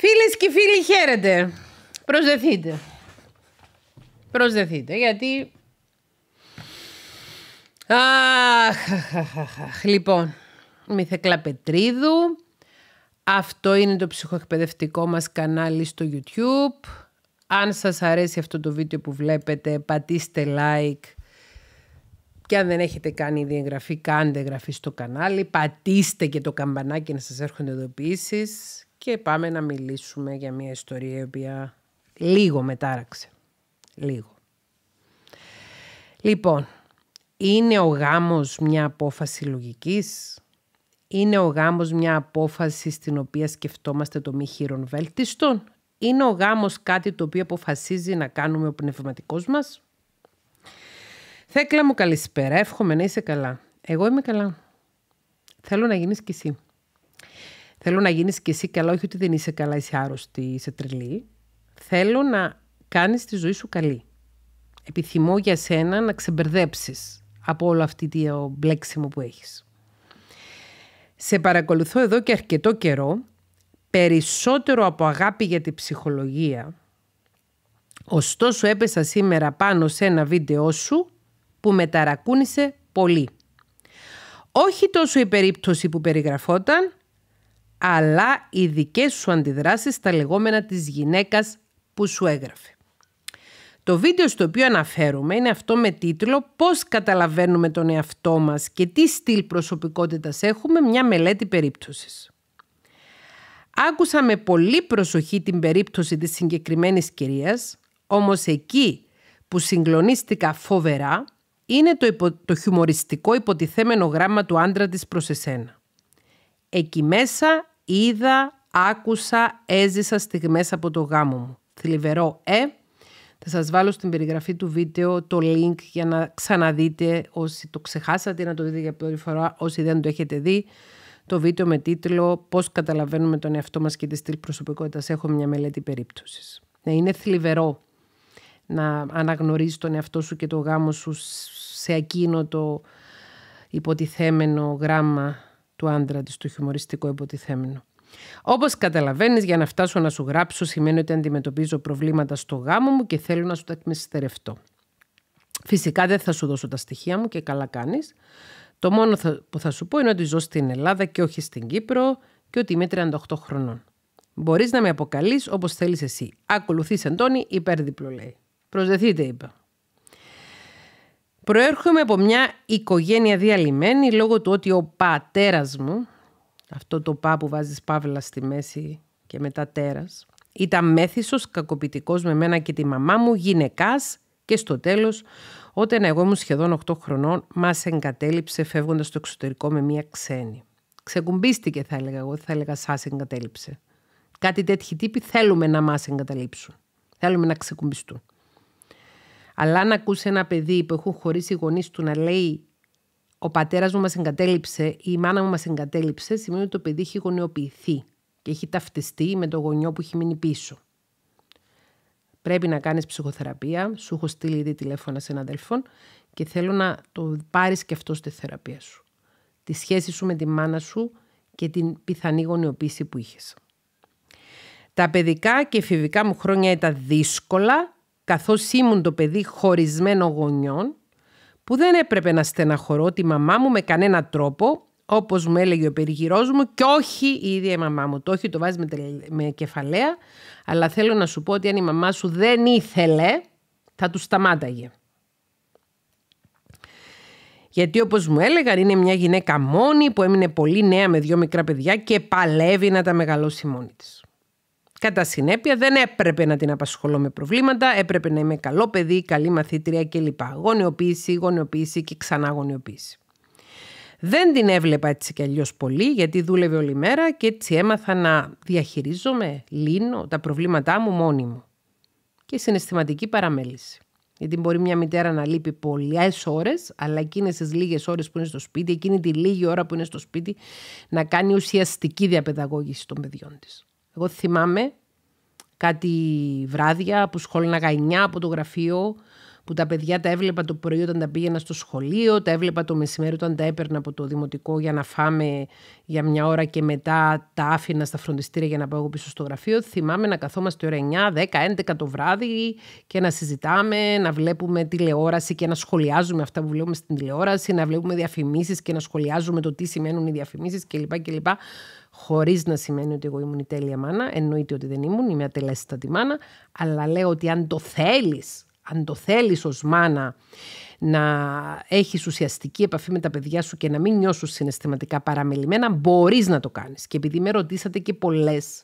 Φίλες και φίλοι χαίρετε. Προσδεθείτε. Προσδεθείτε γιατί... Αχ, λοιπόν, Πετρίδου, Αυτό είναι το ψυχοεκπαιδευτικό μας κανάλι στο YouTube. Αν σας αρέσει αυτό το βίντεο που βλέπετε, πατήστε like. Και αν δεν έχετε κάνει ήδη εγγραφή, κάντε εγγραφή στο κανάλι. Πατήστε και το καμπανάκι να σας έρχονται ειδοποιήσεις και πάμε να μιλήσουμε για μια ιστορία η οποία λίγο μετάραξε. Λίγο. Λοιπόν, είναι ο γάμος μια απόφαση λογικής. Είναι ο γάμος μια απόφαση στην οποία σκεφτόμαστε το μη χείρον βέλτιστον. Είναι ο γάμος κάτι το οποίο αποφασίζει να κάνουμε ο πνευματικός μας. Θέκλα μου καλησπέρα, εύχομαι να είσαι καλά. Εγώ είμαι καλά. Θέλω να γίνεις κι εσύ. Θέλω να γίνεις και εσύ καλά, όχι ότι δεν είσαι καλά, είσαι άρρωστη, είσαι τρελή. Θέλω να κάνεις τη ζωή σου καλή. Επιθυμώ για σένα να ξεμπερδέψεις από όλο αυτή το ε, μπλέξιμο που έχεις. Σε παρακολουθώ εδώ και αρκετό καιρό, περισσότερο από αγάπη για τη ψυχολογία. Ωστόσο έπεσα σήμερα πάνω σε ένα βίντεο σου που με ταρακούνησε πολύ. Όχι τόσο η περίπτωση που περιγραφόταν, αλλά οι δικές σου αντιδράσεις στα λεγόμενα της γυναίκας που σου έγραφε. Το βίντεο στο οποίο αναφέρομαι είναι αυτό με τίτλο «Πώς καταλαβαίνουμε τον εαυτό μας και τι στυλ προσωπικότητας έχουμε μια μελέτη περίπτωσης». Άκουσα με πολύ προσοχή την περίπτωση της συγκεκριμένης κυρίας, όμως εκεί που συγκλονίστηκα φοβερά είναι το, το χιουμοριστικό υποτιθέμενο γράμμα του άντρα της προς εσένα. Εκεί μέσα είδα, άκουσα, έζησα στιγμές από το γάμο μου. Θλιβερό, ε. Θα σας βάλω στην περιγραφή του βίντεο το link για να ξαναδείτε όσοι το ξεχάσατε να το δείτε για πρώτη φορά, όσοι δεν το έχετε δει. Το βίντεο με τίτλο «Πώς καταλαβαίνουμε τον εαυτό μας και τη στυλ προσωπικότητας. Έχω μια μελέτη περίπτωσης». Ναι, είναι θλιβερό να αναγνωρίζεις τον εαυτό σου και το γάμο σου σε εκείνο το υποτιθέμενο γράμμα του άντρα της, του χιουμοριστικού υποτιθέμενου. Όπως καταλαβαίνεις, για να φτάσω να σου γράψω σημαίνει ότι αντιμετωπίζω προβλήματα στο γάμο μου και θέλω να σου τα εκμεστερευτώ. Φυσικά δεν θα σου δώσω τα στοιχεία μου και καλά κάνεις. Το μόνο που θα σου πω είναι ότι ζω στην Ελλάδα και όχι στην Κύπρο και ότι είμαι 38 χρονών. Μπορείς να με αποκαλείς όπως θέλεις εσύ. Ακολουθείς, Αντώνη, υπέρδιπλο λέει. Προσδεθείτε, είπα. Προέρχομαι από μια οικογένεια διαλυμένη λόγω του ότι ο πατέρας μου, αυτό το πά που βάζεις παύλα στη μέση και μετά τέρας, ήταν μέθησος, κακοποιητικός με μένα και τη μαμά μου, γυναικάς και στο τέλος, όταν εγώ ήμουν σχεδόν 8 χρονών, μας εγκατέλειψε φεύγοντας στο εξωτερικό με μια ξένη. Ξεκουμπίστηκε θα έλεγα εγώ, θα έλεγα σας εγκατέλειψε. Κάτι τέτοιοι τύποι θέλουμε να μας εγκαταλείψουν. Θέλουμε να ξεκουμπιστούν. Αλλά να ακούσει ένα παιδί που έχουν χωρίσει οι γονείς του να λέει Ο πατέρας μου μας εγκατέλειψε ή η μάνα μου μας εγκατέλειψε, σημαίνει ότι το παιδί έχει γονιοποιηθεί και έχει ταυτιστεί με το γονιό που έχει μείνει πίσω. Πρέπει να κάνεις ψυχοθεραπεία. Σου έχω στείλει ήδη τηλέφωνα σε έναν αδελφό και θέλω να το πάρεις και αυτό στη θεραπεία σου. Τη σχέση σου με τη μάνα σου και την πιθανή γονιοποίηση που είχες. Τα παιδικά και εφηβικά μου χρόνια ήταν δύσκολα, καθώς ήμουν το παιδί χωρισμένο γονιών, που δεν έπρεπε να στεναχωρώ τη μαμά μου με κανένα τρόπο, όπως μου έλεγε ο περιγυρός μου, και όχι η ίδια η μαμά μου. Το όχι το βάζει με, κεφαλαία, αλλά θέλω να σου πω ότι αν η μαμά σου δεν ήθελε, θα του σταμάταγε. Γιατί όπως μου έλεγαν είναι μια γυναίκα μόνη που έμεινε πολύ νέα με δυο μικρά παιδιά και παλεύει να τα μεγαλώσει μόνη της. Κατά συνέπεια, δεν έπρεπε να την απασχολώ με προβλήματα, έπρεπε να είμαι καλό παιδί, καλή μαθήτρια κλπ. Γονιοποίηση, γονιοποίηση και ξανά γονιοποίηση. Δεν την έβλεπα έτσι κι αλλιώς πολύ, γιατί δούλευε όλη μέρα και έτσι έμαθα να διαχειρίζομαι, λύνω τα προβλήματά μου μόνη μου. Και συναισθηματική παραμέληση. Γιατί μπορεί μια μητέρα να λείπει πολλές ώρες, αλλά εκείνες τις λίγες ώρες που είναι στο σπίτι, εκείνη τη λίγη ώρα που είναι στο σπίτι, να κάνει ουσιαστική διαπαιδαγώγηση των παιδιών της. Εγώ θυμάμαι κάτι βράδια που σχόλναγα γαϊνιά από το γραφείο που τα παιδιά τα έβλεπα το πρωί όταν τα πήγαινα στο σχολείο, τα έβλεπα το μεσημέρι όταν τα έπαιρνα από το δημοτικό για να φάμε για μια ώρα και μετά τα άφηνα στα φροντιστήρια για να πάω πίσω στο γραφείο. Θυμάμαι να καθόμαστε ώρα 9, 10, 11 το βράδυ και να συζητάμε, να βλέπουμε τηλεόραση και να σχολιάζουμε αυτά που βλέπουμε στην τηλεόραση, να βλέπουμε διαφημίσεις και να σχολιάζουμε το τι σημαίνουν οι διαφημίσεις κλπ. κλπ. Χωρίς να σημαίνει ότι εγώ ήμουν η τέλεια μάνα, εννοείται ότι δεν ήμουν, είμαι ατελέστατη μάνα, αλλά λέω ότι αν το θέλεις αν το θέλεις ως μάνα να έχεις ουσιαστική επαφή με τα παιδιά σου και να μην νιώσουν συναισθηματικά παραμελημένα, μπορείς να το κάνεις. Και επειδή με ρωτήσατε και πολλές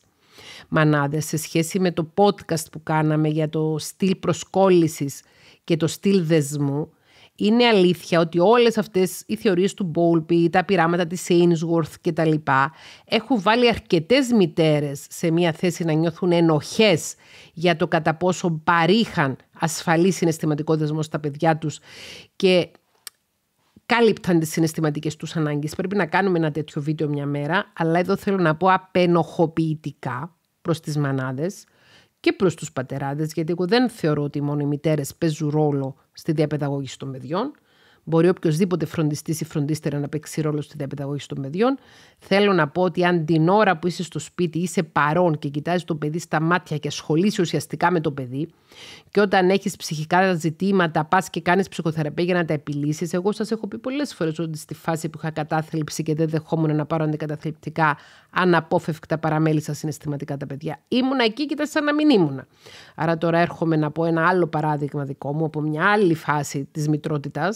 μανάδες σε σχέση με το podcast που κάναμε για το στυλ προσκόλλησης και το στυλ δεσμού, είναι αλήθεια ότι όλες αυτές οι θεωρίες του Μπόλπη, τα πειράματα της Ainsworth και τα λοιπά έχουν βάλει αρκετές μητέρες σε μια θέση να νιώθουν ενοχές για το κατά πόσο παρήχαν ασφαλής συναισθηματικό δεσμό στα παιδιά τους και κάλυπταν τις συναισθηματικές τους ανάγκες. Πρέπει να κάνουμε ένα τέτοιο βίντεο μια μέρα, αλλά εδώ θέλω να πω απενοχοποιητικά προς τις μανάδες και προς τους πατεράδες, γιατί εγώ δεν θεωρώ ότι μόνο οι μητέρες παίζουν ρόλο στη διαπαιδαγώγηση των παιδιών. Μπορεί οποιοδήποτε φροντιστής ή φροντίστερα να παίξει ρόλο στη διαπαιδαγώγηση των παιδιών. Θέλω να πω ότι αν την ώρα που είσαι στο σπίτι είσαι παρόν και κοιτάζεις το παιδί στα μάτια και ασχολείσαι ουσιαστικά με το παιδί, και όταν έχεις ψυχικά τα ζητήματα, πας και κάνεις ψυχοθεραπεία για να τα επιλύσεις. Εγώ σας έχω πει πολλές φορές ότι στη φάση που είχα κατάθλιψη και δεν δεχόμουν να πάρω αντικαταθλιπτικά, αναπόφευκτα παραμέλησα συναισθηματικά τα παιδιά. Ήμουνα εκεί και σαν να μην ήμουνα. Άρα τώρα έρχομαι να πω ένα άλλο παράδειγμα δικό μου από μια άλλη φάση της μητρότητας.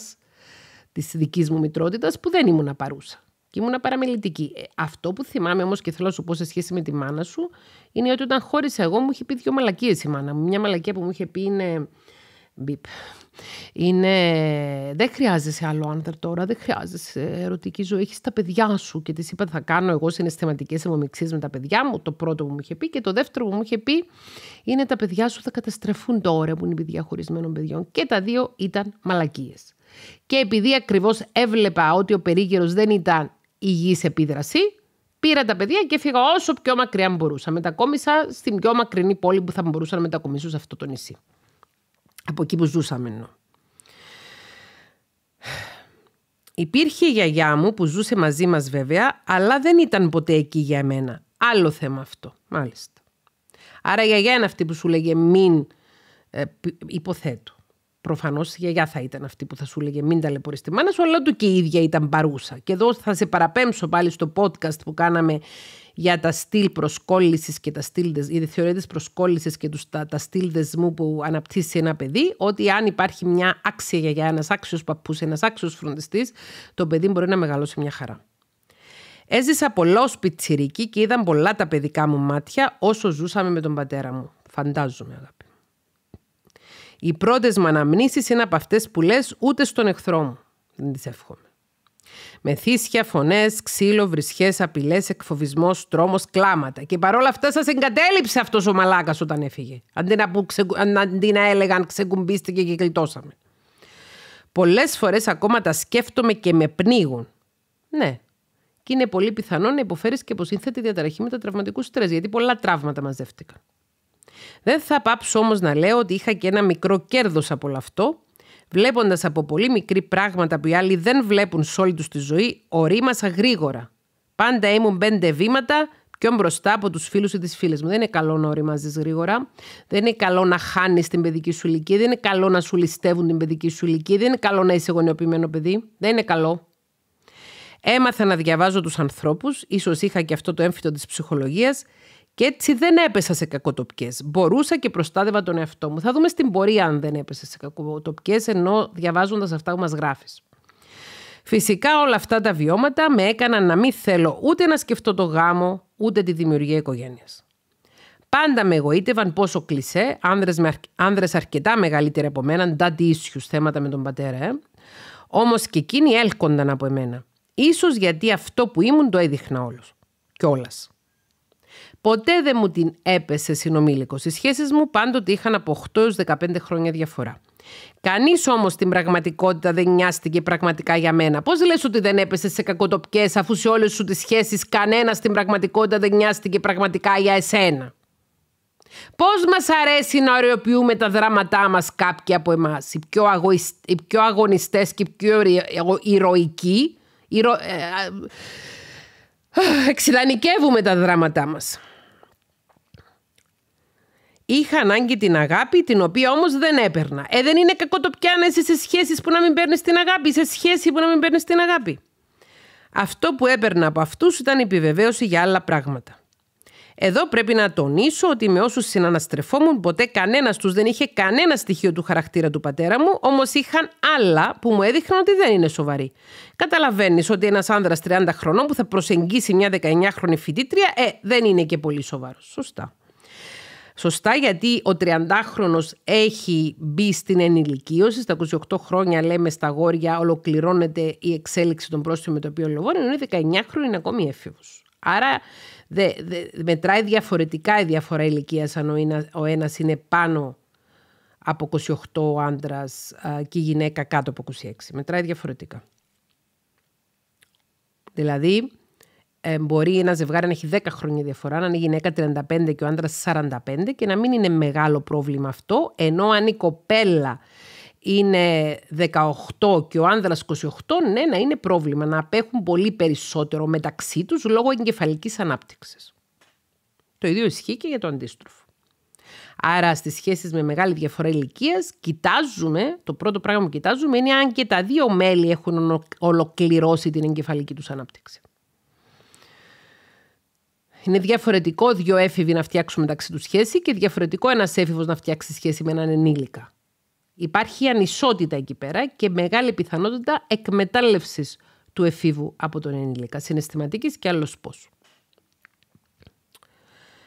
Τη δικής μου μητρότητας που δεν ήμουν παρούσα. Και ήμουν παραμελητική. Ε, αυτό που θυμάμαι όμως και θέλω να σου πω σε σχέση με τη μάνα σου είναι ότι όταν χώρισα εγώ μου είχε πει δύο μαλακίες η μάνα μου. Μια μαλακία που μου είχε πει είναι. Είναι... Δεν χρειάζεσαι άλλο άντρα τώρα, δεν χρειάζεσαι ερωτική ζωή. Έχεις τα παιδιά σου. Και της είπα, θα κάνω εγώ συναισθηματικές αιμομηξίε με τα παιδιά μου. Το πρώτο που μου είχε πει. Και το δεύτερο που μου είχε πει είναι τα παιδιά σου θα καταστρεφούν τώρα που είναι παιδιά χωρισμένων παιδιών. Και τα δύο ήταν μαλακίες. Και επειδή ακριβώς έβλεπα ότι ο περίγυρος δεν ήταν υγιής επίδραση, Πήρα τα παιδιά και φύγα όσο πιο μακριά μπορούσα. Μετακόμισα στην πιο μακρινή πόλη που θα μπορούσα να μετακομίσω σε αυτό το νησί από εκεί που ζούσαμε Υπήρχε η γιαγιά μου που ζούσε μαζί μας βέβαια, αλλά δεν ήταν ποτέ εκεί για μένα. Άλλο θέμα αυτό, μάλιστα. Άρα η γιαγιά είναι αυτή που σου λέγε μην ε, υποθέτω. Προφανώς η γιαγιά θα ήταν αυτή που θα σου λέγε μην ταλαιπωρείς τη μάνα σου, αλλά του και η ίδια ήταν παρούσα. Και εδώ θα σε παραπέμψω πάλι στο podcast που κάναμε για τα στυλ προσκόλλησης και τα στυλ, δεσμού, προσκόλλησης και τους, τα, τα στυλ δεσμού που αναπτύσσει ένα παιδί, ότι αν υπάρχει μια άξια για ένας άξιος παππούς, ένας άξιος φροντιστής, το παιδί μπορεί να μεγαλώσει μια χαρά. Έζησα πολλά ως πιτσυρική και είδαν πολλά τα παιδικά μου μάτια όσο ζούσαμε με τον πατέρα μου. Φαντάζομαι αγάπη. Οι πρώτες μου αναμνήσεις είναι από αυτές που λέ ούτε στον εχθρό μου. Δεν τις εύχομαι. Με θύσια, φωνές, ξύλο, βρισχές, απειλές, εκφοβισμός, τρόμος, κλάματα. Και παρόλα αυτά σας εγκατέλειψε αυτός ο μαλάκας όταν έφυγε. Αντί να, που αντί να έλεγαν ξεκουμπίστηκε και γλιτώσαμε. Πολλές φορές ακόμα τα σκέφτομαι και με πνίγουν. Ναι. Και είναι πολύ πιθανό να υποφέρεις και από σύνθετη διαταραχή με τα τραυματικούς στρες, γιατί πολλά τραύματα μαζεύτηκαν. Δεν θα πάψω όμως να λέω ότι είχα και ένα μικρό κέρδος από όλο αυτό Βλέποντας από πολύ μικρή πράγματα που οι άλλοι δεν βλέπουν σε όλη τους τη ζωή, ορίμασα γρήγορα. Πάντα ήμουν πέντε βήματα πιο μπροστά από τους φίλους ή τις φίλες μου. Δεν είναι καλό να οριμάζεις γρήγορα. Δεν είναι καλό να χάνεις την παιδική σου ηλικία. Δεν είναι καλό να σου ληστεύουν την παιδική σου ηλικία. Δεν είναι καλό να είσαι γονιοποιημένο παιδί. Δεν είναι καλό. Έμαθα να διαβάζω τους ανθρώπους. ίσως είχα και αυτό το έμφυτο της ψυχολογίας και έτσι δεν έπεσα σε κακοτοπιές. Μπορούσα και προστάτευα τον εαυτό μου. Θα δούμε στην πορεία αν δεν έπεσε σε κακοτοπιές, ενώ διαβάζοντας αυτά που μας γράφεις. Φυσικά όλα αυτά τα βιώματα με έκαναν να μην θέλω ούτε να σκεφτώ το γάμο, ούτε τη δημιουργία οικογένειας. Πάντα με εγωίτευαν πόσο κλεισέ, άνδρες, άνδρες αρκετά μεγαλύτεροι από μένα, daddy issues, θέματα με τον πατέρα, ε. Όμως και εκείνοι έλκονταν από εμένα. Ίσως γιατί αυτό που ήμουν το έδειχνα όλος. Κιόλας. Ποτέ δεν μου την έπεσε συνομήλικος. Οι σχέσεις μου πάντοτε είχαν από 8 έω 15 χρόνια διαφορά. Κανείς όμως στην πραγματικότητα δεν νοιάστηκε πραγματικά για μένα. Πώς λες ότι δεν έπεσε σε κακοτοπιές, αφού σε όλες σου τις σχέσεις κανένας στην πραγματικότητα δεν νοιάστηκε πραγματικά για εσένα. Πώς μας αρέσει να οριοποιούμε τα δράματά μας κάποιοι από εμάς, οι πιο, αγωνιστές οι πιο αγωνιστές και οι πιο ηρωικοί. Ηρω... Ε, εξειδανικεύουμε τα δράματά μας. Είχα ανάγκη την αγάπη, την οποία όμως δεν έπαιρνα. Ε, δεν είναι κακό το πιάνεσαι σε σχέσεις που να μην παίρνεις την αγάπη, σε σχέση που να μην παίρνεις την αγάπη. Αυτό που έπαιρνα από αυτούς ήταν η επιβεβαίωση για άλλα πράγματα. Εδώ πρέπει να τονίσω ότι με όσους συναναστρεφόμουν ποτέ κανένας τους δεν είχε κανένα στοιχείο του χαρακτήρα του πατέρα μου, όμως είχαν άλλα που μου έδειχναν ότι δεν είναι σοβαροί. Καταλαβαίνεις ότι ένας άνδρας 30 χρονών που θα προσεγγίσει μια 19χρονη φοιτήτρια, ε, δεν είναι και πολύ σοβαρός. Σωστά. Σωστά γιατί ο 30χρονος έχει μπει στην ενηλικίωση, στα 28 χρόνια λέμε στα γόρια ολοκληρώνεται η εξέλιξη των πρόστιμων με το οποίο λογών, ενώ η 19χρονη είναι ακόμη έφηβος. Άρα μετράει διαφορετικά η διαφορά ηλικίας αν ο, ένα, ένας είναι πάνω από 28 ο άντρας και η γυναίκα κάτω από 26. Μετράει διαφορετικά. Δηλαδή, ε, μπορεί ένα ζευγάρι να έχει 10 χρόνια διαφορά, να είναι η γυναίκα 35 και ο άντρας 45 και να μην είναι μεγάλο πρόβλημα αυτό, ενώ αν η κοπέλα είναι 18 και ο άνδρας 28, ναι, να είναι πρόβλημα να απέχουν πολύ περισσότερο μεταξύ τους λόγω εγκεφαλικής ανάπτυξης. Το ίδιο ισχύει και για το αντίστροφο. Άρα στις σχέσεις με μεγάλη διαφορά ηλικίας, κοιτάζουμε, το πρώτο πράγμα που κοιτάζουμε είναι αν και τα δύο μέλη έχουν ολοκληρώσει την εγκεφαλική τους ανάπτυξη. Είναι διαφορετικό δύο έφηβοι να φτιάξουν μεταξύ τους σχέση και διαφορετικό ένας έφηβος να φτιάξει σχέση με έναν ενήλικα. Υπάρχει ανισότητα εκεί πέρα και μεγάλη πιθανότητα εκμετάλλευσης του εφήβου από τον ενήλικα, συναισθηματικής και άλλος πώς.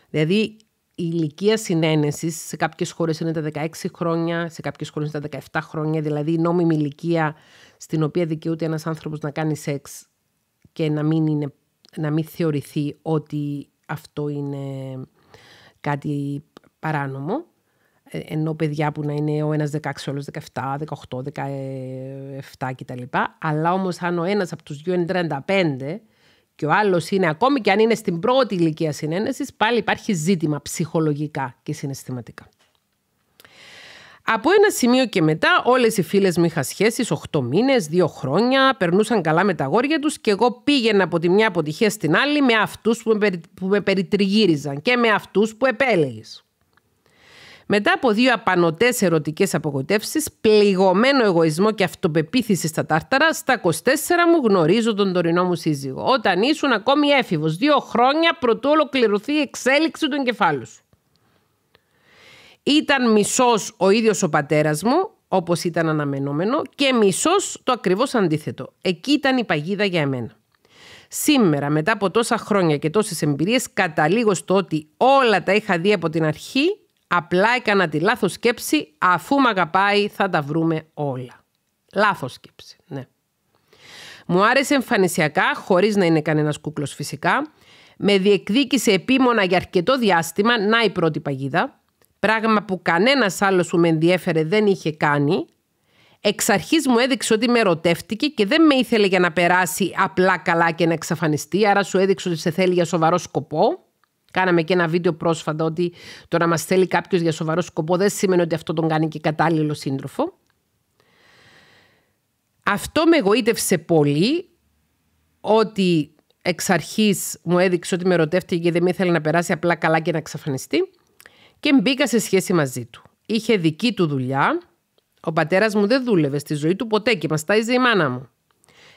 Δηλαδή η ηλικία συνένεσης σε κάποιες χώρες είναι τα 16 χρόνια, σε κάποιες χώρες είναι τα 17 χρόνια, δηλαδή η νόμιμη ηλικία στην οποία δικαιούται ένας άνθρωπος να κάνει σεξ και να μην, είναι, να μην θεωρηθεί ότι αυτό είναι κάτι παράνομο. Ε, ενώ παιδιά που να είναι ο ένας 16, όλος 17, 18, 17 κτλ. Αλλά όμως αν ο ένας από τους δύο είναι 35 και ο άλλος είναι ακόμη και αν είναι στην πρώτη ηλικία συνένεσης, πάλι υπάρχει ζήτημα ψυχολογικά και συναισθηματικά. Από ένα σημείο και μετά όλες οι φίλες μου είχαν σχέσεις, 8 μήνε, 2 χρόνια, περνούσαν καλά με τα γόρια τους και εγώ πήγαινα από τη μια αποτυχία στην άλλη με αυτούς που με, περιτριγύριζαν και με αυτούς που επέλεγες. Μετά από δύο απανοτές ερωτικές απογοητεύσεις, πληγωμένο εγωισμό και αυτοπεποίθηση στα τάρταρα, στα 24 μου γνωρίζω τον τωρινό μου σύζυγο. Όταν ήσουν ακόμη έφηβος, δύο χρόνια προτού ολοκληρωθεί η εξέλιξη του εγκεφάλου σου. Ήταν μισός ο ίδιος ο πατέρας μου, όπως ήταν αναμενόμενο, και μισός το ακριβώς αντίθετο. Εκεί ήταν η παγίδα για εμένα. Σήμερα, μετά από τόσα χρόνια και τόσες εμπειρίες, καταλήγω στο ότι όλα τα είχα δει από την αρχή Απλά έκανα τη λάθος σκέψη, αφού μ' αγαπάει θα τα βρούμε όλα. Λάθος σκέψη, ναι. Μου άρεσε εμφανισιακά, χωρίς να είναι κανένας κούκλος φυσικά. Με διεκδίκησε επίμονα για αρκετό διάστημα, να η πρώτη παγίδα. Πράγμα που κανένας άλλος που με ενδιέφερε δεν είχε κάνει. Εξ αρχής μου έδειξε ότι με ερωτεύτηκε και δεν με ήθελε για να περάσει απλά καλά και να εξαφανιστεί. Άρα σου έδειξε ότι σε θέλει για σοβαρό σκοπό. Κάναμε και ένα βίντεο πρόσφατα ότι το να μας θέλει κάποιος για σοβαρό σκοπό δεν σημαίνει ότι αυτό τον κάνει και κατάλληλο σύντροφο. Αυτό με εγωίτευσε πολύ ότι εξ αρχής μου έδειξε ότι με ερωτεύτηκε και δεν ήθελε να περάσει απλά καλά και να εξαφανιστεί και μπήκα σε σχέση μαζί του. Είχε δική του δουλειά. Ο πατέρας μου δεν δούλευε στη ζωή του ποτέ και μας τάιζε η μάνα μου.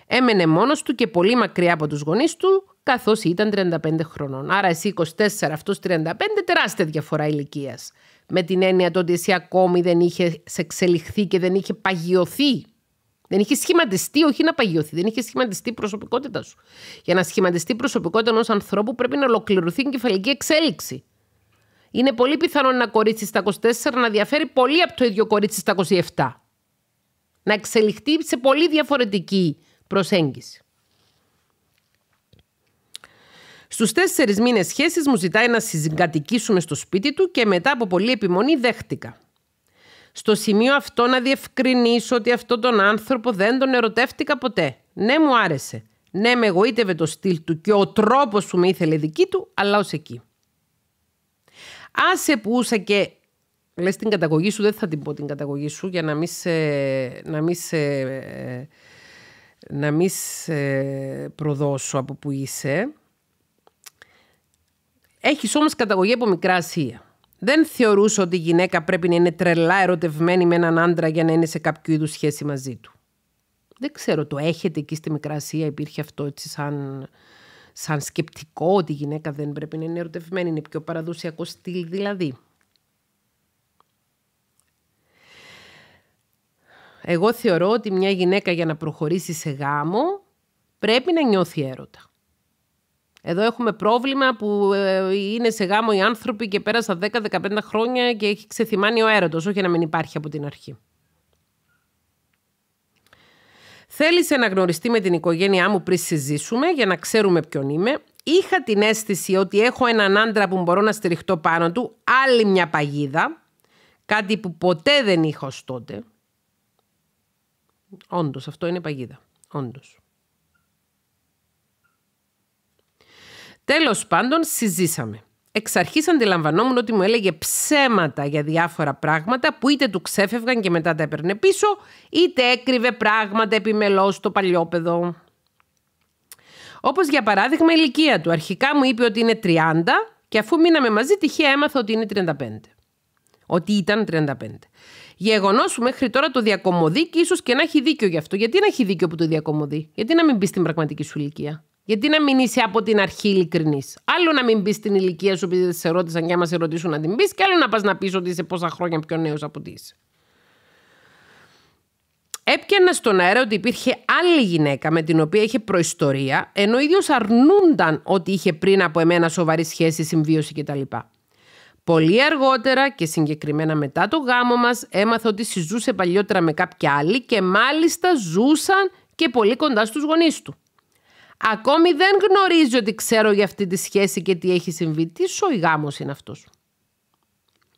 Έμενε μόνος του και πολύ μακριά από τους γονείς του, καθώς ήταν 35 χρονών. Άρα εσύ 24, αυτός 35, τεράστια διαφορά ηλικίας. Με την έννοια το ότι εσύ ακόμη δεν είχες εξελιχθεί και δεν είχε παγιωθεί. Δεν είχε σχηματιστεί, όχι να παγιωθεί, δεν είχε σχηματιστεί η προσωπικότητά σου. Για να σχηματιστεί η προσωπικότητα ενός ανθρώπου πρέπει να ολοκληρωθεί η κεφαλική εξέλιξη. Είναι πολύ πιθανό ένα κορίτσι στα 24 να διαφέρει πολύ από το ίδιο κορίτσι στα 27. Να εξελιχθεί σε πολύ διαφορετική προσέγγιση. Στους τέσσερις μήνες σχέσης μου ζητάει να συγκατοικήσουμε στο σπίτι του και μετά από πολλή επιμονή δέχτηκα. Στο σημείο αυτό να διευκρινίσω ότι αυτόν τον άνθρωπο δεν τον ερωτεύτηκα ποτέ. Ναι, μου άρεσε. Ναι, με εγωίτευε το στυλ του και ο τρόπος που με ήθελε δική του, αλλά ως εκεί. Άσε που ούσα και. Λες την καταγωγή σου, δεν θα την πω την καταγωγή σου για να μην Να μην σε να μην σε προδώσω από που είσαι. Έχεις όμως καταγωγή από μικρά Ασία. Δεν θεωρούσα ότι η γυναίκα πρέπει να είναι τρελά ερωτευμένη με έναν άντρα για να είναι σε κάποιο είδους σχέση μαζί του. Δεν ξέρω, το έχετε εκεί στη Μικρά Ασία, υπήρχε αυτό έτσι σαν, σαν σκεπτικό ότι η γυναίκα δεν πρέπει να είναι ερωτευμένη, είναι πιο παραδοσιακό στυλ δηλαδή. Εγώ θεωρώ ότι μια γυναίκα για να προχωρήσει σε γάμο πρέπει να νιώθει έρωτα. Εδώ έχουμε πρόβλημα που ε, είναι σε γάμο οι άνθρωποι και πέρασαν 10-15 χρόνια και έχει ξεθυμάνει ο έρωτος, όχι να μην υπάρχει από την αρχή. Θέλησε να γνωριστεί με την οικογένειά μου πριν συζήσουμε για να ξέρουμε ποιον είμαι. Είχα την αίσθηση ότι έχω έναν άντρα που μπορώ να στηριχτώ πάνω του, άλλη μια παγίδα, κάτι που ποτέ δεν είχα ως τότε. Όντως, αυτό είναι παγίδα. Όντως. Τέλος πάντων, συζήσαμε. Εξ αρχής αντιλαμβανόμουν ότι μου έλεγε ψέματα για διάφορα πράγματα που είτε του ξέφευγαν και μετά τα έπαιρνε πίσω, είτε έκρυβε πράγματα επιμελώς στο παλιόπεδο. Όπως για παράδειγμα η ηλικία του. Αρχικά μου είπε ότι είναι 30 και αφού μείναμε μαζί τυχαία έμαθα ότι είναι 35. Ότι ήταν 35. Γεγονό που μέχρι τώρα το διακομωδεί και ίσως και να έχει δίκιο γι' αυτό. Γιατί να έχει δίκιο που το διακομωδεί, Γιατί να μην μπει στην πραγματική σου ηλικία. Γιατί να μην είσαι από την αρχή ειλικρινής. Άλλο να μην μπεις στην ηλικία σου επειδή σε ρώτησαν και άμα σε ρωτήσουν να την μπεις και άλλο να πας να πεις ότι είσαι πόσα χρόνια πιο νέος από ότι είσαι. Έπιανα στον αέρα ότι υπήρχε άλλη γυναίκα με την οποία είχε προϊστορία, ενώ ο ίδιος αρνούνταν ότι είχε πριν από εμένα σοβαρή σχέση, συμβίωση κτλ. Πολύ αργότερα και συγκεκριμένα μετά το γάμο μας έμαθα ότι συζούσε παλιότερα με κάποια άλλη και μάλιστα ζούσαν και πολύ κοντά στους γονείς του. Ακόμη δεν γνωρίζει ότι ξέρω για αυτή τη σχέση και τι έχει συμβεί. Τι σοϊ γάμος είναι αυτός.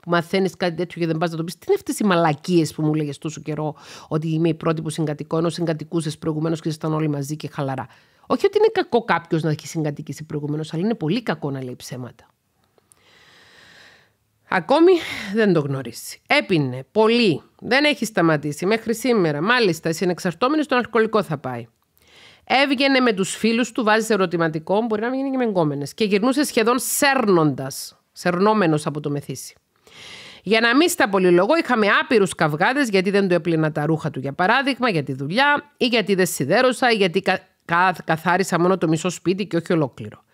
Που μαθαίνεις κάτι τέτοιο και δεν πας να το πεις. Τι είναι αυτές οι μαλακίες που μου λέγες τόσο καιρό, Ότι είμαι η πρώτη που συγκατοικώ, ενώ συγκατοικούσες προηγουμένως και ήσασταν όλοι μαζί και χαλαρά. Όχι ότι είναι κακό κάποιος να έχει συγκατοικήσει προηγουμένως, αλλά είναι πολύ κακό να λέει ψέματα. Ακόμη δεν το γνωρίζει. Έπινε πολύ. Δεν έχει σταματήσει μέχρι σήμερα. Μάλιστα, συνεξαρτώμενη στον αλκοολικό θα πάει. Έβγαινε με τους φίλους του, βάζει ερωτηματικό, μπορεί να γίνει και με Και γυρνούσε σχεδόν σέρνοντας, σερνόμενος από το μεθύσι. Για να μην στα πολύ είχαμε άπειρους καυγάδες γιατί δεν του έπλυνα τα ρούχα του, για παράδειγμα, για τη δουλειά ή γιατί δεν σιδέρωσα ή γιατί καθάρισα μόνο το μισό σπίτι και όχι ολόκληρο.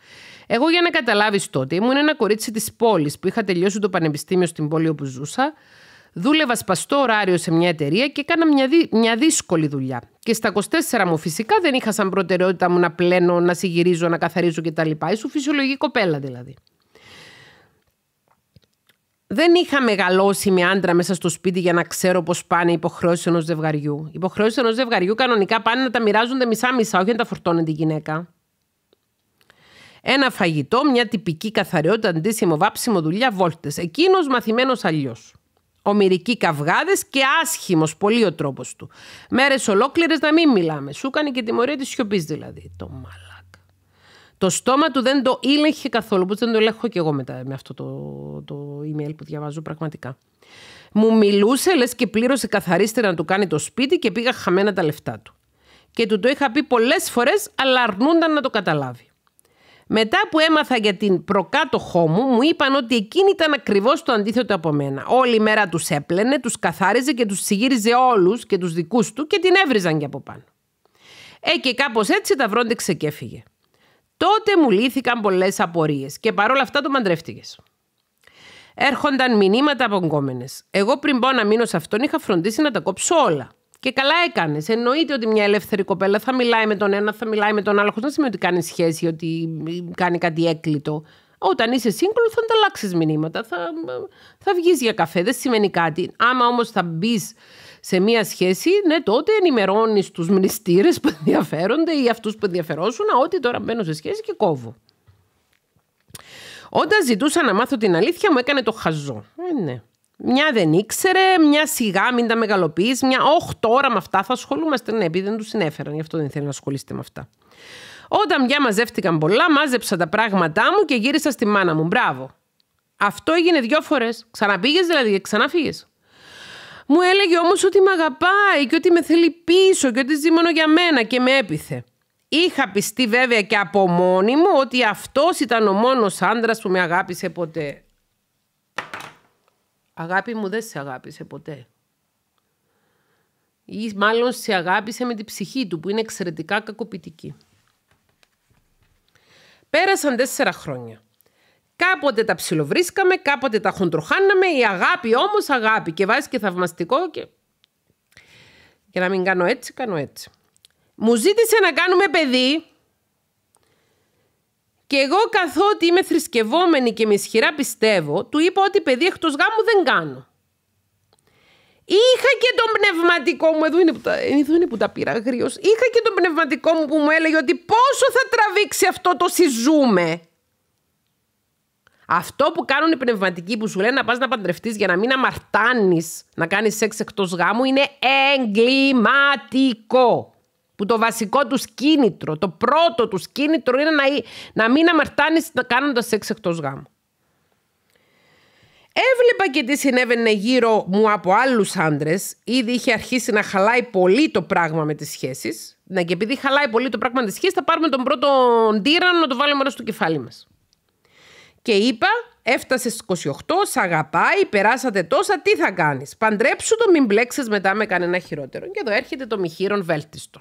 Εγώ για να καταλάβεις τότε, ήμουν ένα κορίτσι της πόλης που είχα τελειώσει το πανεπιστήμιο στην πόλη όπου ζούσα. Δούλευα σπαστό ωράριο σε μια εταιρεία και έκανα μια, δύ- μια δύσκολη δουλειά. Και στα 24 μου φυσικά δεν είχα σαν προτεραιότητα μου να πλένω, να συγυρίζω, να καθαρίζω κτλ. Ήσου φυσιολογική κοπέλα δηλαδή. Δεν είχα μεγαλώσει με άντρα μέσα στο σπίτι για να ξέρω πώς πάνε οι υποχρεώσεις ενός ζευγαριού. Οι υποχρεώσεις ενός ζευγαριού κανονικά πάνε να τα μοιράζονται μισά-μισά, όχι να τα φορτώνεται η γυναίκα. Ένα φαγητό, μια τυπική καθαριότητα, αντίστοιχο βάψιμο δουλειά, βόλτες. Εκείνος μαθημένος αλλιώς. Ομυρικοί καυγάδες και άσχημος πολύ ο τρόπος του. Μέρες ολόκληρες να μην μιλάμε. Σου έκανε και τιμωρία της σιωπής δηλαδή. Το μαλάκ. Το στόμα του δεν το ήλεγχε καθόλου. Οπότε δεν το ελέγχω κι εγώ μετά με αυτό το, το email που διαβάζω πραγματικά. Μου μιλούσε, λες και πλήρωσε καθαρίστερα να του κάνει το σπίτι και πήγα χαμένα τα λεφτά του. Και του το είχα πει πολλές φορές, αλλά αρνούνταν να το καταλάβει. Μετά που έμαθα για την προκάτοχό μου, μου είπαν ότι εκείνη ήταν ακριβώς το αντίθετο από μένα. Όλη η μέρα τους έπλαινε, τους καθάριζε και τους συγύριζε όλους και τους δικούς του και την έβριζαν και από πάνω. Ε, και κάπως έτσι τα βρόντεξε και έφυγε. Τότε μου λύθηκαν πολλές απορίες και παρόλα αυτά το μαντρεύτηκες. Έρχονταν μηνύματα από Εγώ πριν πάω να μείνω σε αυτόν, είχα φροντίσει να τα κόψω όλα. Και καλά έκανες. Εννοείται ότι μια ελεύθερη κοπέλα θα μιλάει με τον ένα, θα μιλάει με τον άλλο. Δεν σημαίνει ότι κάνει σχέση, ότι κάνει κάτι έκλειτο. Όταν είσαι σύγκολο, θα ανταλλάξεις μηνύματα. Θα, θα βγεις για καφέ. Δεν σημαίνει κάτι. Άμα όμως θα μπεις σε μία σχέση, ναι, τότε ενημερώνεις τους μνηστήρες που ενδιαφέρονται ή αυτούς που ενδιαφερόσουν ότι τώρα μπαίνω σε σχέση και κόβω. Όταν ζητούσα να μάθω την αλήθεια, μου έκανε το χαζό. Ε, ναι. Μια δεν ήξερε, μια σιγά μην τα μεγαλοποιείς, μια όχι τώρα με αυτά θα ασχολούμαστε. Ναι, επειδή δεν τους συνέφεραν, γι' αυτό δεν ήθελε να ασχολείστε με αυτά. Όταν μια μαζεύτηκαν πολλά, μάζεψα τα πράγματά μου και γύρισα στη μάνα μου. Μπράβο. Αυτό έγινε δυο φορές. Ξαναπήγες δηλαδή και ξαναφύγες. Μου έλεγε όμως ότι με αγαπάει και ότι με θέλει πίσω και ότι ζει μόνο για μένα και με έπιθε. Είχα πιστεί βέβαια και από μόνη μου ότι αυτός ήταν ο μόνος άντρας που με αγάπησε ποτέ. Αγάπη μου δεν σε αγάπησε ποτέ. Ή μάλλον σε αγάπησε με την ψυχή του που είναι εξαιρετικά κακοποιητική. Πέρασαν τέσσερα χρόνια. Κάποτε τα ψιλοβρίσκαμε, κάποτε τα χοντροχάναμε, η αγάπη όμως αγάπη και βάζει και θαυμαστικό και... Για να μην κάνω έτσι, κάνω έτσι. Μου ζήτησε να κάνουμε παιδί και εγώ καθότι είμαι θρησκευόμενη και με ισχυρά πιστεύω, του είπα ότι παιδί εκτός γάμου δεν κάνω. Είχα και τον πνευματικό μου, εδώ είναι που τα, είναι που τα πήρα γρήγορα. Είχα και τον πνευματικό μου που μου έλεγε ότι πόσο θα τραβήξει αυτό το συζούμε. Αυτό που κάνουν οι πνευματικοί που σου λένε να πας να παντρευτείς για να μην αμαρτάνεις να κάνεις σεξ εκτός γάμου είναι εγκληματικό που το βασικό τους κίνητρο, το πρώτο τους κίνητρο είναι να, να μην αμαρτάνεις κάνοντας σεξ εκτός γάμου. Έβλεπα και τι συνέβαινε γύρω μου από άλλους άντρες. Ήδη είχε αρχίσει να χαλάει πολύ το πράγμα με τις σχέσεις. Να και επειδή χαλάει πολύ το πράγμα με τις σχέσεις, θα πάρουμε τον πρώτο τύρανο να το βάλουμε ένα στο κεφάλι μας. Και είπα, έφτασε στις 28, σ' αγαπάει, περάσατε τόσα, τι θα κάνεις. Παντρέψου το, μην μπλέξεις μετά με κανένα χειρότερο. Και εδώ έρχεται το μηχείρον βέλτιστο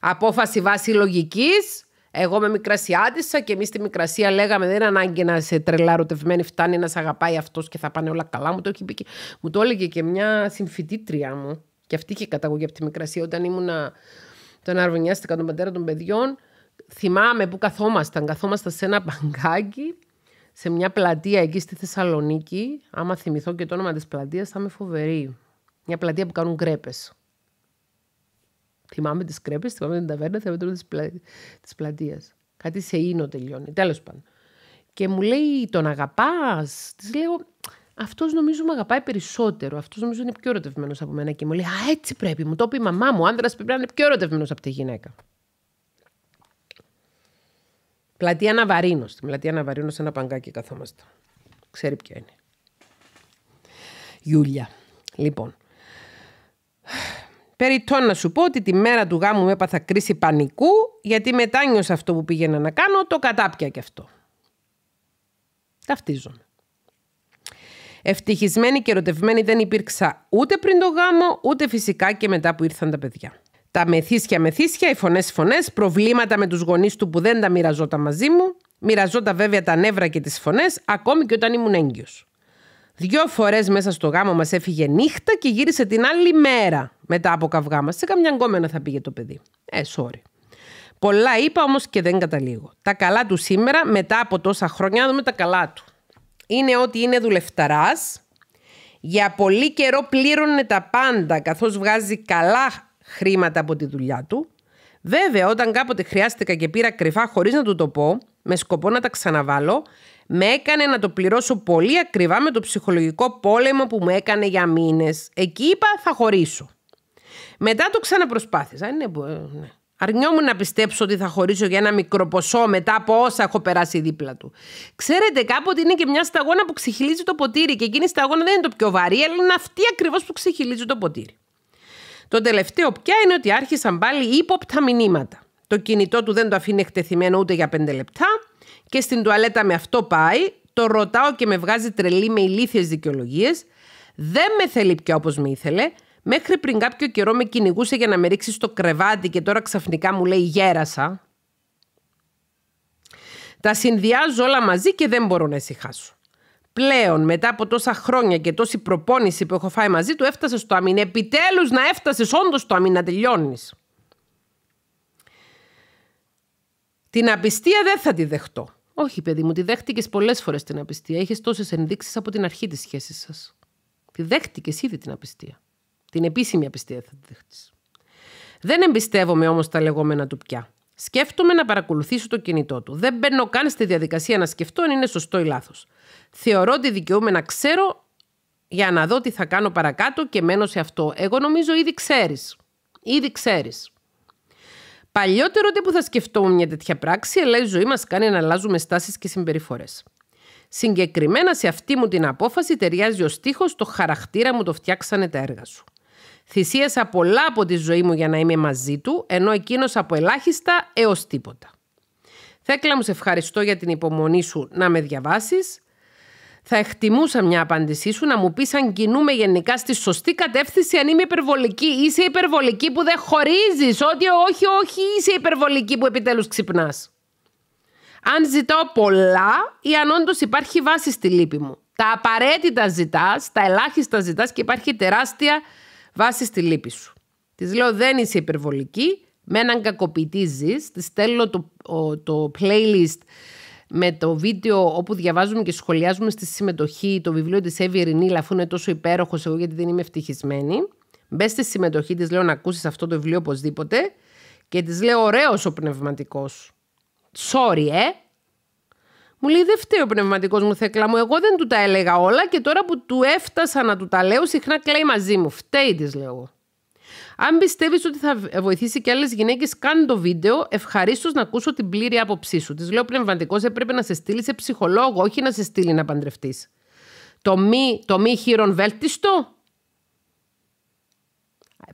απόφαση βάση λογικής. Εγώ με μικρασιάτησα και εμείς στη μικρασία λέγαμε: Δεν είναι ανάγκη να σε τρελά ρωτευμένη, φτάνει να σε αγαπάει αυτός και θα πάνε όλα καλά. Μου το, έχει πει και... μου το έλεγε και μια συμφοιτήτρια μου. Και αυτή είχε καταγωγή από τη μικρασία. Όταν ήμουνα. Τον αρβωνιάστηκα τον πατέρα των παιδιών. Θυμάμαι που καθόμασταν. Καθόμασταν σε ένα παγκάκι σε μια πλατεία εκεί στη Θεσσαλονίκη. Άμα θυμηθώ και το όνομα της πλατείας, θα είμαι φοβερή. Μια πλατεία που κάνουν κρέπε. Θυμάμαι τις κρέπες, θυμάμαι την ταβέρνα, θυμάμαι το της πλατείας. Κάτι σε ίνο τελειώνει. Τέλος πάντων. Και μου λέει, τον αγαπάς. Της λέω, αυτός νομίζω με αγαπάει περισσότερο. Αυτός νομίζω είναι πιο ερωτευμένος από μένα. Και μου λέει, Α, έτσι πρέπει. Μου το πει η μαμά μου. Ο άνδρας πρέπει να είναι πιο ερωτευμένος από τη γυναίκα. Πλατεία Ναβαρίνος. Στην πλατεία Ναβαρίνος, ένα παγκάκι καθόμαστε. Ξέρει ποια είναι. Γιούλια. Λοιπόν. Περιττώ να σου πω ότι τη μέρα του γάμου έπαθα κρίση πανικού, γιατί μετά νιώσα αυτό που πήγαινα να κάνω, το κατάπια κι αυτό. Ταυτίζομαι. Ευτυχισμένη και ερωτευμένη δεν υπήρξα ούτε πριν το γάμο, ούτε φυσικά και μετά που ήρθαν τα παιδιά. Τα μεθύσια μεθύσια, οι φωνές φωνές, προβλήματα με τους γονείς του που δεν τα μοιραζόταν μαζί μου. Μοιραζόταν βέβαια τα νεύρα και τις φωνές, ακόμη και όταν ήμουν έγκυος. Δυο φορές μέσα στο γάμο μας έφυγε νύχτα και γύρισε την άλλη μέρα μετά από καυγά μας. Σε καμιά γκόμενα θα πήγε το παιδί. Ε, sorry. Πολλά είπα όμως και δεν καταλήγω. Τα καλά του σήμερα, μετά από τόσα χρόνια, να δούμε τα καλά του. Είναι ότι είναι δουλευταράς. Για πολύ καιρό πλήρωνε τα πάντα, καθώς βγάζει καλά χρήματα από τη δουλειά του. Βέβαια, όταν κάποτε χρειάστηκα και πήρα κρυφά χωρίς να του το πω, με σκοπό να τα ξαναβάλω, με έκανε να το πληρώσω πολύ ακριβά με το ψυχολογικό πόλεμο που μου έκανε για μήνες. Εκεί είπα θα χωρίσω. Μετά το ξαναπροσπάθησα. Ναι, ναι. Αρνιόμουν να πιστέψω ότι θα χωρίσω για ένα μικρό ποσό μετά από όσα έχω περάσει δίπλα του. Ξέρετε, κάποτε είναι και μια σταγόνα που ξεχυλίζει το ποτήρι και εκείνη η σταγόνα δεν είναι το πιο βαρύ, αλλά είναι αυτή ακριβώς που ξεχυλίζει το ποτήρι. Το τελευταίο πια είναι ότι άρχισαν πάλι ύποπτα μηνύματα. Το κινητό του δεν το αφήνει εκτεθειμένο ούτε για πέντε λεπτά και στην τουαλέτα με αυτό πάει, το ρωτάω και με βγάζει τρελή με ηλίθιες δικαιολογίες. Δεν με θέλει πια όπως με ήθελε. Μέχρι πριν κάποιο καιρό με κυνηγούσε για να με ρίξει στο κρεβάτι και τώρα ξαφνικά μου λέει γέρασα. Τα συνδυάζω όλα μαζί και δεν μπορώ να ησυχάσω. Πλέον, μετά από τόσα χρόνια και τόση προπόνηση που έχω φάει μαζί του, έφτασε στο αμήν. Επιτέλους να έφτασες όντως στο αμήν, να τελειώνεις. Την απιστία δεν θα τη δεχτώ. Όχι, παιδί μου, τη δέχτηκες πολλές φορές την απιστία. Είχες τόσες ενδείξεις από την αρχή της σχέσης σας. Τη δέχτηκες ήδη την απιστία. Την επίσημη απιστία θα τη δεχτείς. Δεν εμπιστεύομαι όμως τα λεγόμενα του πια. Σκέφτομαι να παρακολουθήσω το κινητό του. Δεν μπαίνω καν στη διαδικασία να σκεφτώ αν είναι σωστό ή λάθος. Θεωρώ ότι δικαιούμαι να ξέρω για να δω τι θα κάνω παρακάτω και μένω σε αυτό. Εγώ νομίζω ήδη ξέρεις. Ήδη ξέρεις. Παλιότερο τι που θα σκεφτόμουν μια τέτοια πράξη, αλλά η ζωή μας κάνει να αλλάζουμε στάσεις και συμπεριφορές. Συγκεκριμένα σε αυτή μου την απόφαση ταιριάζει ο στίχος Το χαρακτήρα μου το φτιάξανε τα έργα σου. Θυσίασα πολλά από τη ζωή μου για να είμαι μαζί του, ενώ εκείνος από ελάχιστα έως τίποτα. Θέκλα μου, σε ευχαριστώ για την υπομονή σου να με διαβάσεις. Θα εκτιμούσα μια απάντησή σου να μου πεις αν κινούμε γενικά στη σωστή κατεύθυνση, αν είμαι υπερβολική. Είσαι υπερβολική που δεν χωρίζεις, ότι όχι, όχι, είσαι υπερβολική που επιτέλους ξυπνάς. Αν ζητάω πολλά ή αν όντως υπάρχει βάση στη λύπη μου. Τα απαραίτητα ζητάς, τα ελάχιστα ζητάς και υπάρχει τεράστια βάσει τη λύπη σου. Της λέω: Δεν είσαι υπερβολική. Με έναν κακοποιητή ζεις. Της στέλνω το, το playlist με το βίντεο όπου διαβάζουμε και σχολιάζουμε στη συμμετοχή το βιβλίο της Εύη Ειρηνίλα, αφού είναι τόσο υπέροχος, εγώ γιατί δεν είμαι ευτυχισμένη. Μπες στη συμμετοχή της, λέω να ακούσεις αυτό το βιβλίο οπωσδήποτε. Και της λέω: Ωραίος ο πνευματικός. Sorry, ε, μου λέει δεν φταίει ο πνευματικός μου Θεκλά μου, εγώ δεν του τα έλεγα όλα και τώρα που του έφτασα να του τα λέω συχνά κλαίει μαζί μου. Φταίει της λέω Αν πιστεύεις ότι θα βοηθήσει και άλλες γυναίκες, κάνε το βίντεο. Ευχαρίστως να ακούσω την πλήρη άποψή σου. Της λέω πνευματικός, έπρεπε να σε στείλει σε ψυχολόγο, όχι να σε στείλει να παντρευτείς. Το το μη χειρον βέλτιστο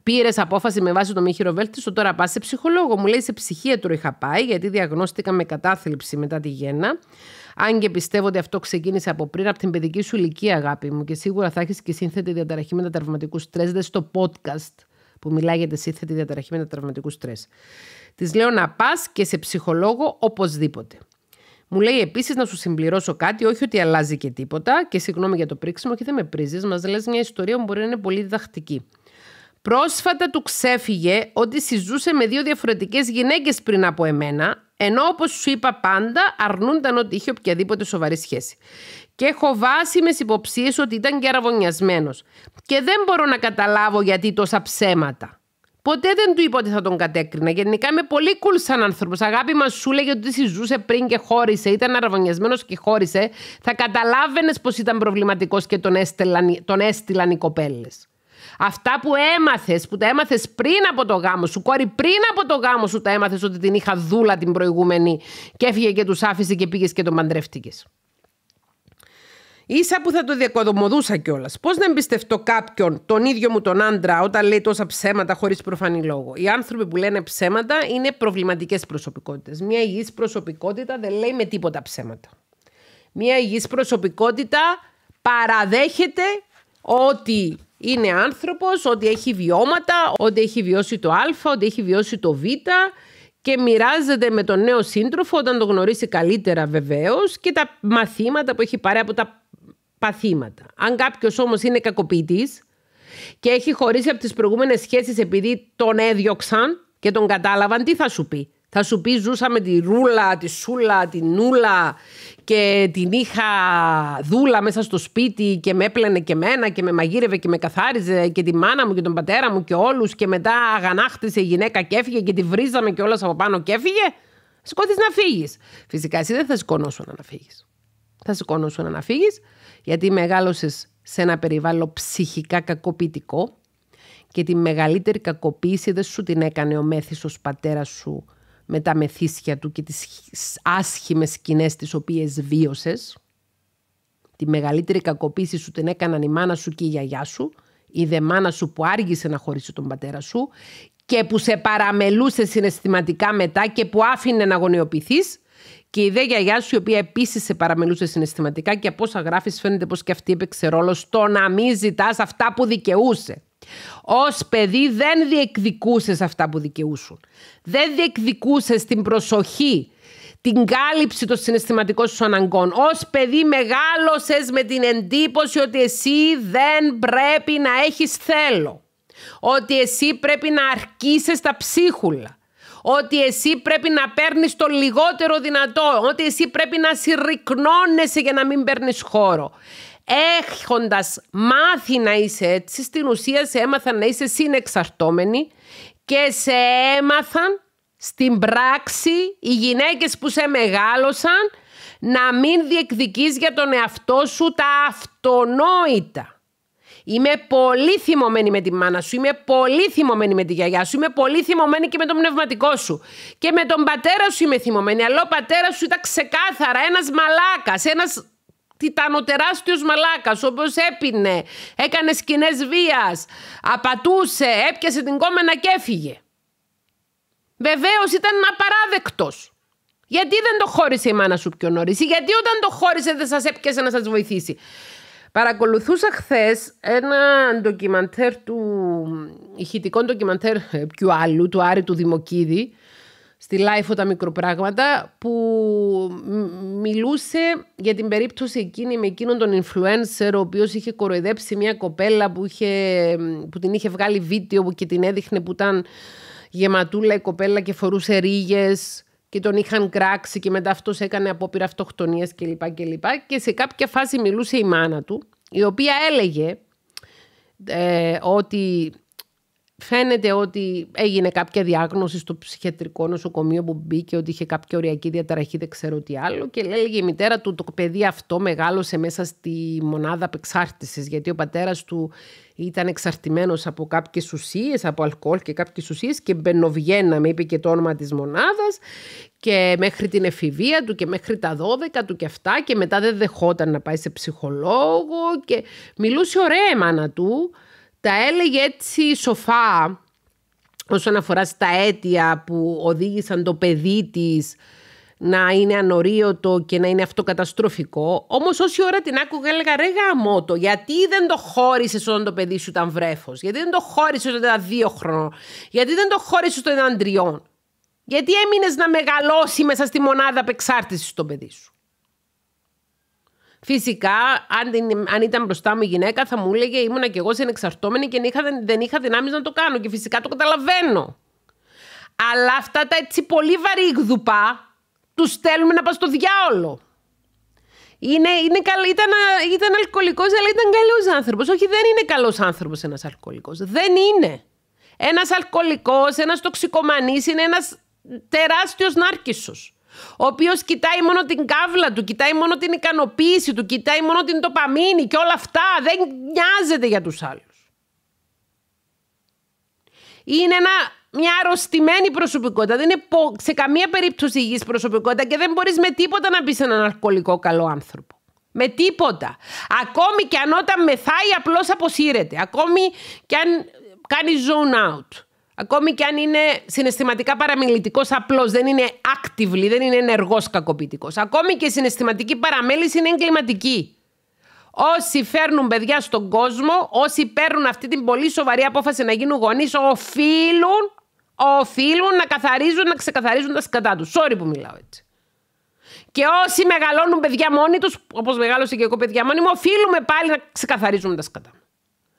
Πήρες απόφαση με βάση το μη χειροβέλτιστο, τώρα πας σε ψυχολόγο. Μου λέει σε ψυχίατρο είχα πάει, γιατί διαγνώστηκα με κατάθλιψη μετά τη γέννα. Αν και πιστεύω ότι αυτό ξεκίνησε από πριν, από την παιδική σου ηλικία, αγάπη μου, και σίγουρα θα έχεις και σύνθετη διαταραχή μετατραυματικού στρες. Δες στο podcast που μιλάει για τη σύνθετη διαταραχή μετατραυματικού στρες. Της λέω να πας και σε ψυχολόγο οπωσδήποτε. Μου λέει επίσης να σου συμπληρώσω κάτι, όχι ότι αλλάζει και τίποτα. Και συγγνώμη για το πρίξιμο και δεν με πρίζεις, μας λες μια ιστορία που μπορεί να είναι πολύ διδακτική. Πρόσφατα του ξέφυγε ότι συζούσε με δύο διαφορετικές γυναίκες πριν από εμένα, ενώ όπως σου είπα πάντα αρνούνταν ότι είχε οποιαδήποτε σοβαρή σχέση. Και έχω βάσιμες υποψίες ότι ήταν και αραβωνιασμένος. Και δεν μπορώ να καταλάβω γιατί τόσα ψέματα. Ποτέ δεν του είπα ότι θα τον κατέκρινα. Γενικά είμαι πολύ cool σαν άνθρωπος. Αγάπη μας σου λέγε ότι συζούσε πριν και χώρισε. Ήταν αραβωνιασμένος και χώρισε. Θα καταλάβαινες πως ήταν προβληματικός και τον έστειλαν οι κοπέλες. Αυτά που έμαθες, που τα έμαθες πριν από το γάμο σου, κόρη, πριν από το γάμο σου τα έμαθες ότι την είχα δούλα την προηγούμενη και έφυγε και τους άφησε και πήγες και τον παντρεύτηκες. Ίσα που θα το διακοδομοδούσα κιόλας. Πώς να εμπιστευτώ κάποιον, τον ίδιο μου τον άντρα, όταν λέει τόσα ψέματα χωρίς προφανή λόγο. Οι άνθρωποι που λένε ψέματα είναι προβληματικές προσωπικότητες. Μια υγιής προσωπικότητα δεν λέει με τίποτα ψέματα. Μια υγιής προσωπικότητα παραδέχεται ότι είναι άνθρωπος, ότι έχει βιώματα, ότι έχει βιώσει το α, ότι έχει βιώσει το β και μοιράζεται με τον νέο σύντροφο όταν το γνωρίσει καλύτερα βεβαίως και τα μαθήματα που έχει πάρει από τα παθήματα. Αν κάποιος όμως είναι κακοποιητής και έχει χωρίσει από τις προηγούμενες σχέσεις επειδή τον έδιωξαν και τον κατάλαβαν, τι θα σου πει. Θα σου πει ζούσαμε τη ρούλα, τη σούλα, τη νούλα και την είχα δούλα μέσα στο σπίτι και με έπλαινε και μένα και με μαγείρευε και με καθάριζε και τη μάνα μου και τον πατέρα μου και όλους και μετά αγανάχτησε η γυναίκα και έφυγε και τη βρίζαμε και όλας από πάνω και έφυγε. Σηκώθη να φύγεις. Φυσικά εσύ δεν θα σηκωνώσουν να φύγεις. Θα σηκωνώσουν να φύγεις, γιατί μεγάλωσες σε ένα περιβάλλον ψυχικά κακοποιητικό και τη μεγαλύτερη κακοποίηση δεν σου την έκανε ο μέθησος πατέρας σου με τα μεθύσια του και τις άσχημες σκηνές τις οποίες βίωσες, τη μεγαλύτερη κακοποίηση σου την έκαναν η μάνα σου και η γιαγιά σου, η δε μάνα σου που άργησε να χωρίσει τον πατέρα σου και που σε παραμελούσε συναισθηματικά μετά και που άφηνε να αγωνιοποιηθείς και η δε γιαγιά σου η οποία επίσης σε παραμελούσε συναισθηματικά και από όσα γράφεις φαίνεται πως και αυτή έπαιξε ρόλο στο να μην ζητάς αυτά που δικαιούσε. Ως παιδί δεν διεκδικούσες αυτά που δικαιούσουν. Δεν διεκδικούσες την προσοχή, την κάλυψη των συναισθηματικών σου αναγκών. Ως παιδί μεγάλωσες με την εντύπωση ότι εσύ δεν πρέπει να έχεις θέλω. Ότι εσύ πρέπει να αρκίσεις τα ψίχουλα. Ότι εσύ πρέπει να παίρνεις το λιγότερο δυνατό. Ότι εσύ πρέπει να συρρυκνώνεσαι για να μην παίρνεις χώρο έχοντας μάθει να είσαι έτσι, στην ουσία σε έμαθαν να είσαι συνεξαρτώμενη και σε έμαθαν στην πράξη οι γυναίκες που σε μεγάλωσαν να μην διεκδικείς για τον εαυτό σου τα αυτονόητα. Είμαι πολύ θυμωμένη με τη μάνα σου, είμαι πολύ θυμωμένη με τη γιαγιά σου, είμαι πολύ θυμωμένη και με τον πνευματικό σου. Και με τον πατέρα σου είμαι θυμωμένη, αλλά ο πατέρας σου ήταν ξεκάθαρα ένας μαλάκας, ένας ο τεράστιο μαλάκα, όπω έπινε, έκανε σκηνές βίας, απατούσε, έπιασε την κόμενα και έφυγε. Βεβαίως ήταν απαράδεκτος. Γιατί δεν το χώρισε η μάνα σου πιο νωρίς, γιατί όταν το χώρισε δεν σας έπιασε να σας βοηθήσει. Παρακολουθούσα χθες ένα ντοκιμαντέρ του. ηχητικό ντοκιμαντέρ ε, πιο άλλου, του Άρη του Δημοκίδη, στη Λάιφο τα μικροπράγματα που μιλούσε για την περίπτωση εκείνη με εκείνον τον influencer ο οποίος είχε κοροϊδέψει μια κοπέλα που, είχε, που την είχε βγάλει βίντεο που και την έδειχνε που ήταν γεματούλα η κοπέλα και φορούσε ρίγες και τον είχαν κράξει και μετά αυτός έκανε απόπειρα αυτοκτονίας κλπ. κλπ. Και σε κάποια φάση μιλούσε η μάνα του η οποία έλεγε ε, ότι Φαίνεται ότι έγινε κάποια διάγνωση στο ψυχιατρικό νοσοκομείο που μπήκε ότι είχε κάποια οριακή διαταραχή, δεν ξέρω τι άλλο. Και λέει η μητέρα του το παιδί αυτό μεγάλωσε μέσα στη μονάδα απεξάρτησης. Γιατί ο πατέρας του ήταν εξαρτημένος από κάποιες ουσίες, από αλκοόλ και κάποιες ουσίες. Και με είπε και το όνομα της μονάδας. Και μέχρι την εφηβεία του και μέχρι τα 12 του και αυτά. Και μετά δεν δεχόταν να πάει σε ψυχολόγο. Και μιλούσε ωραία η μάνα του τα έλεγε έτσι σοφά όσον αφορά στα αίτια που οδήγησαν το παιδί της να είναι ανορίωτο και να είναι αυτοκαταστροφικό. Όμως, όση ώρα την άκουγα, έλεγα ρε το, γιατί δεν το χώρισες όταν το παιδί σου ήταν βρέφος, γιατί δεν το χώρισες όταν ήταν δύο χρόνο, γιατί δεν το χώρισες όταν ήταν τριών. Γιατί έμεινες να μεγαλώσει μέσα στη μονάδα απεξάρτησης το παιδί σου. Φυσικά, αν, την, αν ήταν μπροστά μου η γυναίκα, θα μου έλεγε ήμουνα κι εγώ συνεξαρτώμενη και είχα, δεν είχα δυνάμεις να το κάνω. Και φυσικά το καταλαβαίνω. Αλλά αυτά τα έτσι πολύ γδουπά τους στέλνουμε να πας στο διάολο. Είναι, είναι ήταν, ήταν αλκοολικός, αλλά ήταν καλός άνθρωπος. Όχι, δεν είναι καλός άνθρωπος ένας αλκοολικός. Δεν είναι. Ένας αλκοολικός, ένας τοξικομανής είναι ένας τεράστιος νάρκισσος ο οποίος κοιτάει μόνο την κάβλα, του, κοιτάει μόνο την ικανοποίηση του, κοιτάει μόνο την τοπαμίνη και όλα αυτά. Δεν νοιάζεται για τους άλλους. Είναι μια αρρωστημένη προσωπικότητα. Δεν είναι σε καμία περίπτωση υγιής προσωπικότητα και δεν μπορείς με τίποτα να σε έναν αλκοολικό καλό άνθρωπο. Με τίποτα. Ακόμη και αν όταν μεθάει απλώς αποσύρεται. Ακόμη και αν κάνει zone out. Ακόμη και αν είναι συναισθηματικά παραμιλητικός απλώς, δεν είναι actively, δεν είναι ενεργός κακοποιητικός. Ακόμη και η συναισθηματική παραμέληση είναι εγκληματική. Όσοι φέρνουν παιδιά στον κόσμο, όσοι παίρνουν αυτή την πολύ σοβαρή απόφαση να γίνουν γονείς, οφείλουν, οφείλουν να καθαρίζουν, να ξεκαθαρίζουν τα σκατά τους, Sorry που μιλάω έτσι. Και όσοι μεγαλώνουν παιδιά μόνοι τους, όπως μεγάλωσε και εγώ παιδιά μόνοι μου, οφείλουμε πάλι να ξεκαθαρίζουμε τα σκατά.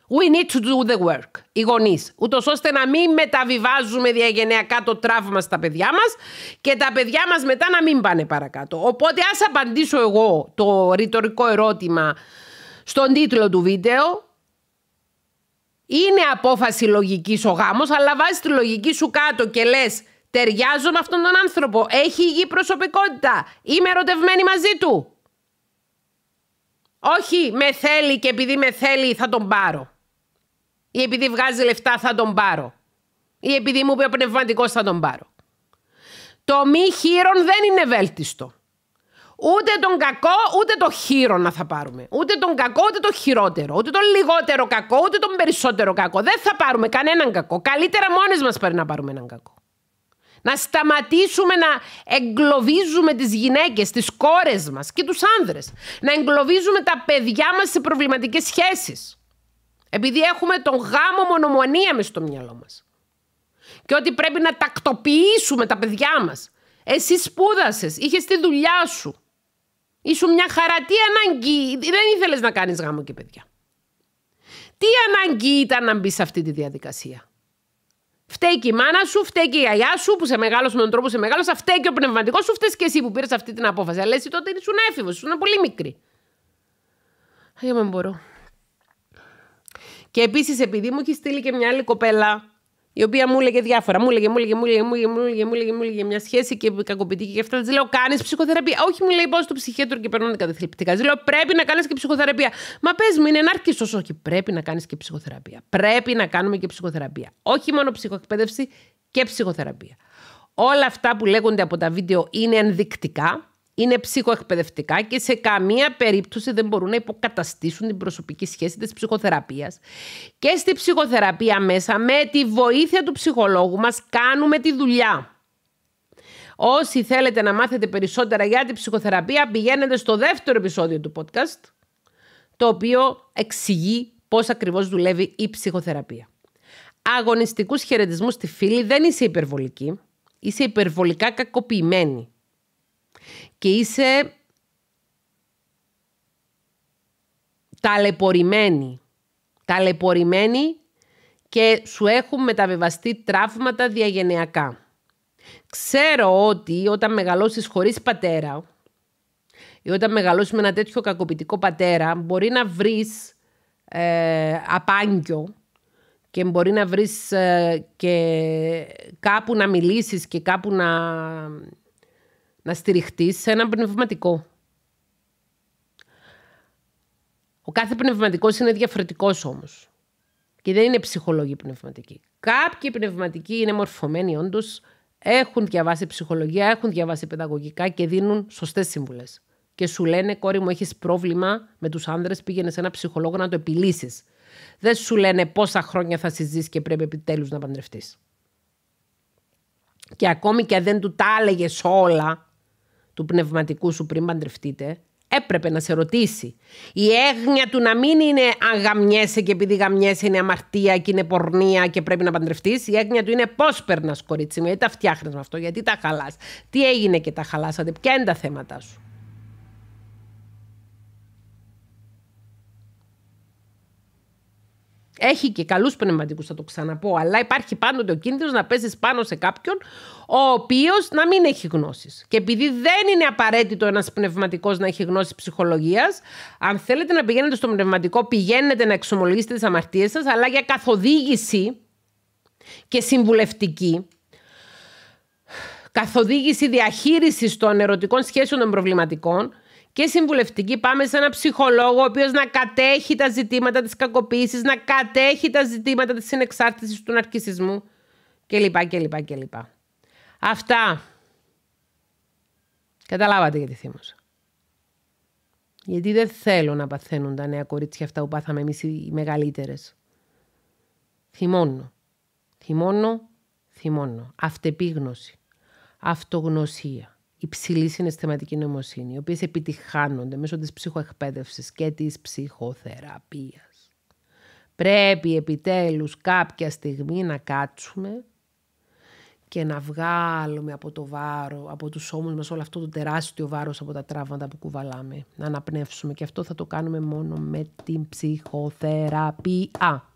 We need to do the work, οι γονείς, ούτως ώστε να μην μεταβιβάζουμε διαγενειακά το τραύμα στα παιδιά μας και τα παιδιά μας μετά να μην πάνε παρακάτω. Οπότε, ας απαντήσω εγώ το ρητορικό ερώτημα στον τίτλο του βίντεο. Είναι απόφαση λογικής ο γάμος, αλλά βάζεις τη λογική σου κάτω και λες: Ταιριάζω με αυτόν τον άνθρωπο. Έχει υγιή προσωπικότητα. Είμαι ερωτευμένη μαζί του. Όχι, με θέλει και επειδή με θέλει θα τον πάρω. Ή επειδή βγάζει λεφτά θα τον πάρω. Ή επειδή μου πει ο πνευματικός θα τον πάρω. Το μη χείρον δεν είναι βέλτιστο. Ούτε τον κακό, ούτε το χείρο να θα πάρουμε. Ούτε τον κακό, ούτε το χειρότερο. Ούτε τον λιγότερο κακό, ούτε τον περισσότερο κακό. Δεν θα πάρουμε κανέναν κακό. Καλύτερα μόνες μας πρέπει να πάρουμε έναν κακό. Να σταματήσουμε να εγκλωβίζουμε τις γυναίκες, τις κόρες μας και τους άνδρες. Να εγκλωβίζουμε τα παιδιά μας σε προβληματικές σχέσεις. Επειδή έχουμε τον γάμο μονομονία μες στο μυαλό μας. Και ότι πρέπει να τακτοποιήσουμε τα παιδιά μας. Εσύ σπούδασες, είχες τη δουλειά σου. Ήσουν μια χαρά. Τι ανάγκη, δεν ήθελες να κάνεις γάμο και παιδιά. Τι ανάγκη ήταν να μπει σε αυτή τη διαδικασία. Φταίει και η μάνα σου, φταίει και η αγιά σου που σε μεγάλωσε με τον τρόπο σε μεγάλωσε, φταίει και ο πνευματικός σου, φταίεις και εσύ που πήρες αυτή την απόφαση. Αλλά εσύ τότε ήσουν έφηβος, ήσουν πολύ μικρή. Αγία μου μπορώ. Και επίσης, επειδή μου έχει στείλει και μια άλλη κοπέλα, η οποία μου έλεγε διάφορα. Μου έλεγε, μου έλεγε, μου έλεγε, μου έλεγε, μου έλεγε, μου έλεγε, μου έλεγε μια σχέση και κακοποιητική και αυτά. Της λέω, Κάνεις ψυχοθεραπεία. Όχι, μου λέει, πώς το ψυχέτρο και περνάνε καταθλιπτικά. Της λέω, Πρέπει να κάνεις και ψυχοθεραπεία. Μα πες μου, είναι ενάρκη Όχι, πρέπει να κάνεις και ψυχοθεραπεία. Πρέπει να κάνουμε και ψυχοθεραπεία. Όχι μόνο ψυχοεκπαίδευση και ψυχοθεραπεία. Όλα αυτά που λέγονται από τα βίντεο είναι ενδεικτικά είναι ψυχοεκπαιδευτικά και σε καμία περίπτωση δεν μπορούν να υποκαταστήσουν την προσωπική σχέση της ψυχοθεραπείας. Και στη ψυχοθεραπεία μέσα με τη βοήθεια του ψυχολόγου μας κάνουμε τη δουλειά. Όσοι θέλετε να μάθετε περισσότερα για την ψυχοθεραπεία πηγαίνετε στο δεύτερο επεισόδιο του podcast το οποίο εξηγεί πώς ακριβώς δουλεύει η ψυχοθεραπεία. Αγωνιστικούς χαιρετισμούς στη φίλη δεν είσαι υπερβολική, είσαι υπερβολικά κακοποιημένη και είσαι ταλαιπωρημένη. Ταλαιπωρημένη και σου έχουν μεταβεβαστεί τραύματα διαγενειακά. Ξέρω ότι όταν μεγαλώσεις χωρίς πατέρα ή όταν μεγαλώσεις με ένα τέτοιο κακοποιητικό πατέρα μπορεί να βρεις ε, και μπορεί να βρεις ε, και κάπου να μιλήσεις και κάπου να να στηριχτείς σε ένα πνευματικό. Ο κάθε πνευματικός είναι διαφορετικός όμως. Και δεν είναι ψυχολόγοι πνευματική. Κάποιοι πνευματικοί είναι μορφωμένοι όντως, έχουν διαβάσει ψυχολογία, έχουν διαβάσει παιδαγωγικά και δίνουν σωστές σύμβουλες. Και σου λένε, κόρη μου, έχεις πρόβλημα με τους άνδρες, πήγαινε σε ένα ψυχολόγο να το επιλύσεις. Δεν σου λένε πόσα χρόνια θα συζήσεις και πρέπει επιτέλους να παντρευτείς. Και ακόμη και αν δεν του τα έλεγες όλα, του πνευματικού σου πριν παντρευτείτε, έπρεπε να σε ρωτήσει. Η έγνοια του να μην είναι αν γαμιέσαι και επειδή γαμιέσαι είναι αμαρτία και είναι πορνεία και πρέπει να παντρευτείς. Η έγνοια του είναι πώς περνάς, κορίτσι μου, γιατί τα φτιάχνεις με αυτό, γιατί τα χαλάς, τι έγινε και τα χαλάσατε, ποια είναι τα θέματα σου. έχει και καλούς πνευματικούς, θα το ξαναπώ. Αλλά υπάρχει πάντοτε ο κίνδυνος να πέσεις πάνω σε κάποιον ο οποίος να μην έχει γνώσεις. Και επειδή δεν είναι απαραίτητο ένας πνευματικός να έχει γνώσεις ψυχολογίας, αν θέλετε να πηγαίνετε στο πνευματικό, πηγαίνετε να εξομολογήσετε τις αμαρτίες σας, αλλά για καθοδήγηση και συμβουλευτική. Καθοδήγηση διαχείριση των ερωτικών σχέσεων των προβληματικών, και συμβουλευτική. Πάμε σε ένα ψυχολόγο, ο οποίος να κατέχει τα ζητήματα της κακοποίησης, να κατέχει τα ζητήματα της συνεξάρτησης του ναρκισμού κλπ. κλπ, κλπ. Αυτά. Καταλάβατε γιατί θύμωσα. Γιατί δεν θέλω να παθαίνουν τα νέα κορίτσια αυτά που πάθαμε εμείς οι μεγαλύτερες. Θυμώνω. Θυμώνω, θυμώνω. Αυτεπίγνωση. Αυτογνωσία υψηλή συναισθηματική νοημοσύνη, οι οποίες επιτυχάνονται μέσω της ψυχοεκπαίδευσης και της ψυχοθεραπείας. Πρέπει επιτέλους κάποια στιγμή να κάτσουμε και να βγάλουμε από το βάρο, από τους ώμους μας όλο αυτό το τεράστιο βάρος από τα τραύματα που κουβαλάμε. Να αναπνεύσουμε και αυτό θα το κάνουμε μόνο με την ψυχοθεραπεία.